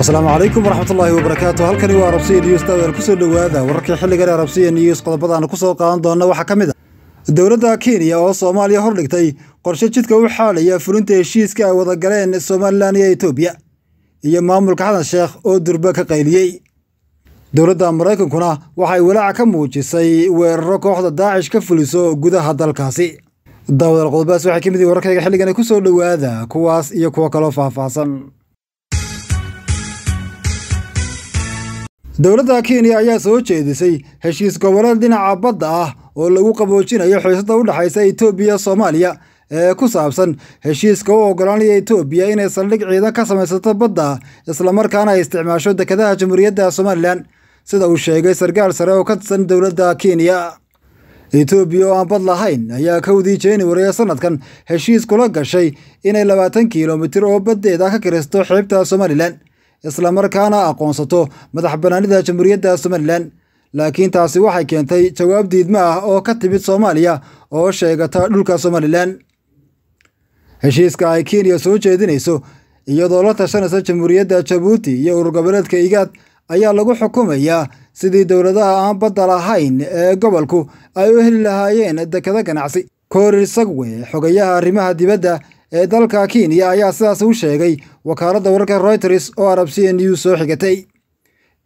asalaamu calaykum waraxmat ullaahi wabarakaatu halkani waa arabsiya news dawer kusoo dhowaada wararkii xilligan ee arabsiya news qodobadaanu kusoo qaadan doonna waxaa ka mid a ah. dowladda kenya oo soomaaliya hordhigtay qorshe jidka u xaalaya fulinta heshiiska ay wada galeen somalilan iyo etoobiya iyo maamulka xasan sheekh oo durba ka qayliyey dowladda maraykankuna waxay walaaca ka muujisay weeraro kooxda daacish ka fuliso gudaha dalkaasi daawadaal qodobadaas waxaa ka mid wararkayga xilligan ku soo dhowaada kuwaas iyo kuwo kaloo faahfaahsan dowladda kenya ayaa soo jeedisay heshiis goboleed dhinaca badda ah oo lagu qaboojinayo xiisada u dhexaysa etoobiya soomaaliya ee ku saabsan heshiiska u ogolaanaya etoobiya inay saldhig ciidan ka samaysato badda islamarkaana ay isticmaasho dekadaha jamhuuriyadda somalilan sida uu sheegay sargaal sare oo ka tirsan dowladda kenya etoobiya oo aan bad lahayn ayaa kowdii januari ee sanadkan heshiis kula gashay inay labaatan kilomitir oo baddeeda ah ka kiristo xeebta somalilan islamarkaana aqoonsato madax bannaanida jamhuuriyadda somalilan laakiin taasi waxay keentay jawaab diidma ah oo ka timid soomaaliya oo sheegata dhulka somalilan heshiiska ay kenya soo jeedinayso iyadoo la tashanaysa jamhuuriyadda jabuuti iyo urur goboleedka igaad ayaa lagu xukumayaa sidii dowladaha aan badda lahayn ee gobolku ay u heli lahaayeen dekada ganacsi korir sagwe xogayaha arrimaha dibadda ee dalka kenya ayaa sidaas u sheegay wakaaladda wararka royters oo arab c n u soo xigatay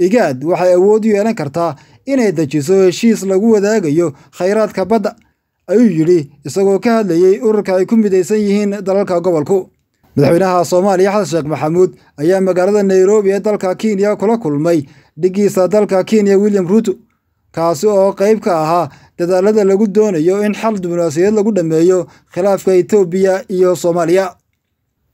igaad waxay awood u yeelan kartaa inay dejiso heshiis lagu wadaagayo khayraadka badda ayuu yidhi isagoo ka hadlayay ururka ay ku midaysan yihiin dalalka gobolku madaxweynaha soomaaliya xasan sheekh maxamuud ayaa magaalada nairobi ee dalka kenya kula kulmay dhigiisa dalka kenya william ruuto kaasi oo qayb ka ahaa dadaalada lagu doonayo in xal diblomaasiyadeed lagu dhammeeyo khilaafka etoobiya iyo soomaaliya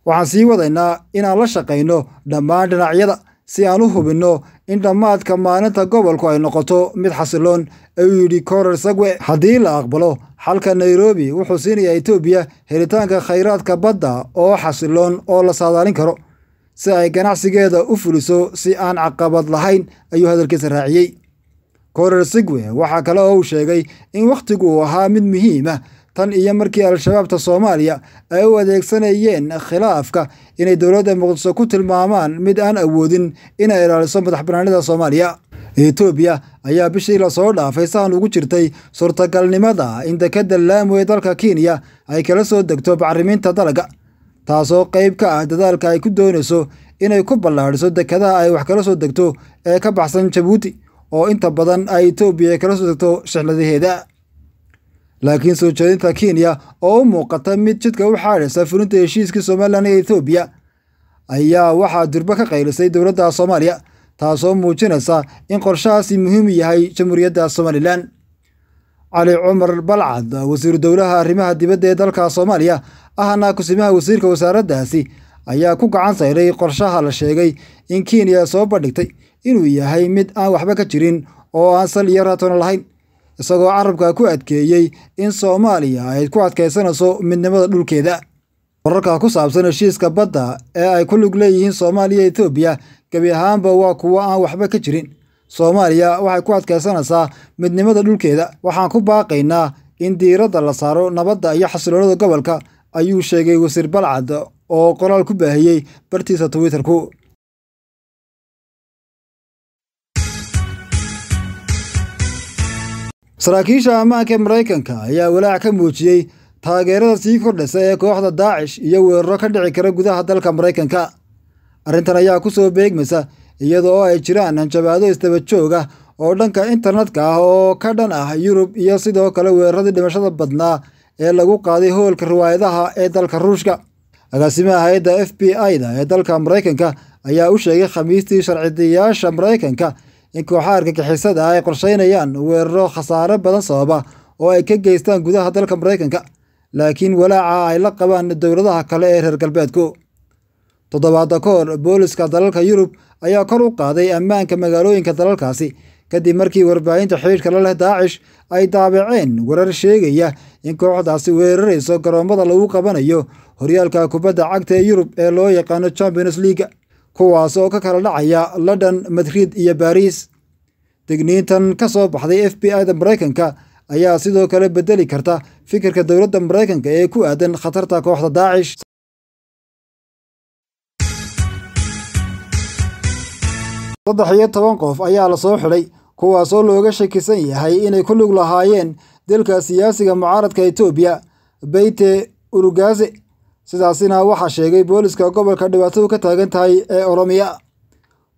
waxaan sii wadaynaa inaan la shaqayno dhammaan dhinacyada si aan u hubinno in dhammaadka maalinta gobolku ay noqoto mid xasiloon ayuu yidhi korer sagwe haddii la aqbalo xalka nairobi wuxuu siinayaa etoobiya helitaanka khayraadka badda oo xasiloon oo la saadaalin karo si ay ganacsigeeda u fuliso si aan caqabad lahayn ayuu hadalkiisa raaciyey korar sigwe waxaa kale oo uu sheegay in wakhtigu uu ahaa mid muhiim ah tan iyo markii al-shabaabta soomaaliya ay u adeegsanayeen khilaafka inay dowladda muqdiso ku tilmaamaan mid aan awoodin inay ilaaliso madax banaanida soomaaliya etoobiya ayaa bishii lasoo dhaafay sahan ugu jirtay suurtagalnimada in dekedda laamu ee dalka kenya ay kala soo degto bacrimiinta dalaga taasoo qayb ka ah dadaalka ay ku doonayso inay ku ballaadhiso dekedaha ay wax kala soo degto ee ka baxsan jabuuti oo inta badan ay etoobiya kala soo degto shexladaheeda laakiin soo jeedinta kenya oo u muuqata mid jidka u xaadhaysa fulinta heshiiskii somaliland ee ethoobiya ayaa waxaa durbo ka qaylisay dowladda soomaaliya taasoo muujinaysa in qorshahaasi muhiim yahay jamhuuriyadda somalilan cali cumar balcad wasiiru dowlaha arrimaha dibadda ee dalka soomaaliya ahna kusimaha wasiirka wasaaraddaasi ayaa ku gacan sayray qorshaha la sheegay in kenya soo bandhigtay inuu yahay mid aan waxba ka jirin oo aan sal iyo raatona lahayn isagoo carabka ku adkeeyey in soomaaliya ay ku adkaysanayso midnimada dhulkeeda wararka ku saabsan heshiiska badda ee ay ku lug leeyihiin soomaaliya etoobiya gebi ahaanba waa kuwo aan waxba ka jirin soomaaliya waxay ku adkaysanaysaa midnimada dhulkeeda waxaan ku baaqaynaa in diiradda la saaro nabadda iyo xasiloonada gobolka ayuu sheegay wasiir balcad oo qoraal ku baahiyey bartiisa twitterku saraakiisha ammaanka ee maraykanka ayaa walaac ka muujiyey taageerada sii kordhaysa ee kooxda daacish iyo weeraro ka dhici kara gudaha dalka maraykanka arrintan ayaa ku soo beegmaysa iyada oo ay jiraan hanjabaado istaba joog ah oo dhanka internetka ah oo ka dhan ah yurub iyo sidoo kale weeraradii dhimashada badnaa ee lagu qaaday hoolka riwaayadaha ee dalka ruushka agaasimaha hay-adda f b i da ee dalka maraykanka ayaa u sheegay khamiistii sharcidayaasha maraykanka in kooxaha argagixisada ay qorsheynayaan weeraro khasaare badan sababa oo ay ka geystaan gudaha dalka maraykanka laakiin walaaca ay la qabaan dowladaha kale ee reer galbeedku toddobaadda ka hor booliska dalalka yurub ayaa kor u qaaday ammaanka magaalooyinka dalalkaasi kadib markii warbaahinta xidhiidhka la leh daacish ay daabaceen warar sheegaya in kooxdaasi weerarayso garoommada lagu qabanayo horyaalka kubadda cagta ee yurub ee loo yaqaano champions leaga kuwaas oo ka kala dhacaya london madrid iyo baariis digniintan ka soo baxday f b i-da maraykanka ayaa sidoo kale beddeli karta fikirka dowladda maraykanka ee ku aadan khatarta kooxda daacish saddex iyo toban qof ayaa lasoo xidhay kuwaasoo looga shakisan yahay inay ku lug lahaayeen dilka siyaasiga mucaaradka etoobiya beyte urugaze sidaasina waxaa sheegay booliska gobolka dhibaatadu ka taagan tahay ee oromiya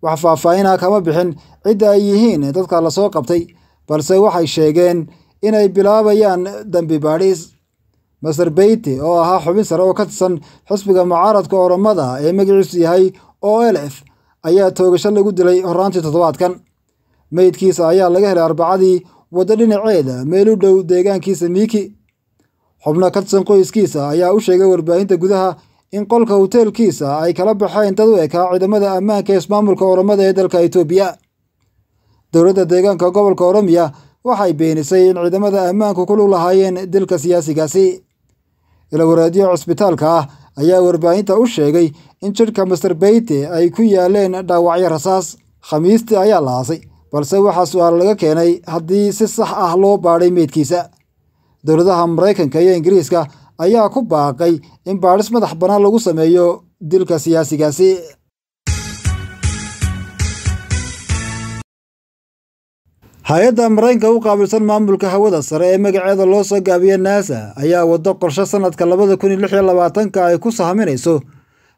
wax faahfaahinaa ah kama bixin cidda ay yihiin dadka lasoo qabtay balse waxay sheegeen inay bilaabayaan dembi baadhis master beyti oo ahaa xubin sare oo ka tirsan xisbiga mucaaradka oromada ee magaciisu yahay o l f ayaa toogasho lagu dilay horraantii toddobaadkan meydkiisa ayaa laga helay arbacadii waddo dhinaceeda meel u dhow deegaankiisa miiki xubno tirsan qoyskiisa ayaa u sheegay warbaahinta gudaha in qolka hoteelkiisa ay kala baxeen dad u ekaa ciidamada ammaanka ismaamulka oromada ee dalka itoobiya dowladda deegaanka gobolka oromiya waxay beenisay in ciidamada ammaanku ku lug lahaayeen dilka siyaasigaasi ilawaraadiyo cusbitaalka ah ayaa warbaahinta u sheegay in jidhka master beyte ay ku yaaleen dhaawacyo rasaas khamiistii ayaa la aasay balse waxaa su-aal laga keenay haddii si sax ah loo baadhay meydkiisa dowladaha maraykanka iyo ingiriiska ayaa ku baaqay in baadhis madax bannaan lagu sameeyo dilka siyaasigaasi hay-adda maraykanka u qaabilsan maamulka hawada sare ee magaceeda loo soo gaabiya naasa ayaa waddo qorshe sannadka labada kun iyo lix iyo labaatanka ay ku sahaminayso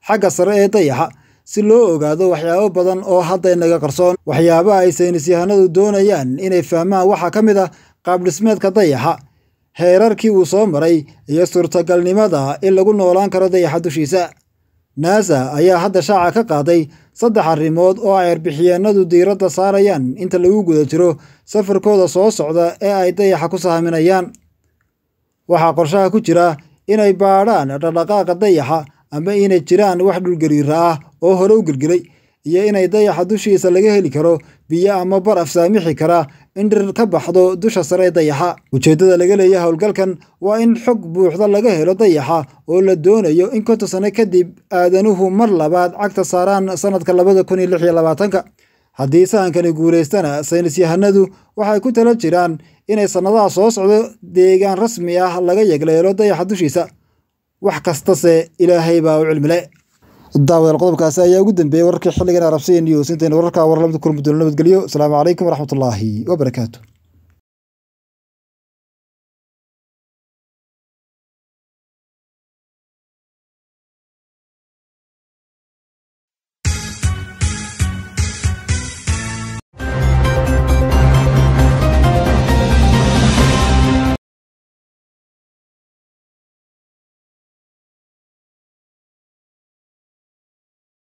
xagga sare ee dayaxa si loo ogaado waxyaabo badan oo haddaynaga qarsoon waxyaabaha ay saynisyahanadu doonayaan inay fahmaan waxaa ka mid ah qaabdhismeedka dayaxa heerarkii uu soo maray iyo suurtagalnimada in lagu noolaan karo dayaxa dushiisa naasa ayaa hadda shaaca ka qaaday saddex arrimood oo ay erbixiyeennadu diiradda saarayaan inta lagu guda jiro safarkooda soo socda ee ay dayaxa ku sahaminayaan waxaa qorshaha ku jira inay baadhaan dhaqdhaqaaqa dayaxa ama inay jiraan wax dhulgariira ah oo hore u gelgelay iyo inay dayaxa dushiisa laga heli karo biyo ama bar saamixi kara in dhir ka baxdo dusha sare dayaxa ujeeddada laga leeya howlgalkan waa in xog buuxda laga helo dayaxa oo la doonayo in konton sano kadib aadanuhu mar labaad cagta saaraan sanadka labada kun iyo lix haddii sahankani guulaystana saynis yahanadu waxay ku tala jiraan inay sannadaha soo socdo deegaan rasmi ah laga yegleelo dayaxa dushiisa wax kastase ilaahay baa u cilmile daawadaal qodobkaasi ayaa ugu dambeeyey wararkii xilligan arabsiya news intayn wararkaa warlamada kulmi doono nabadgelyo asalaamu calaykum waraxmatullaahi wabarakaatu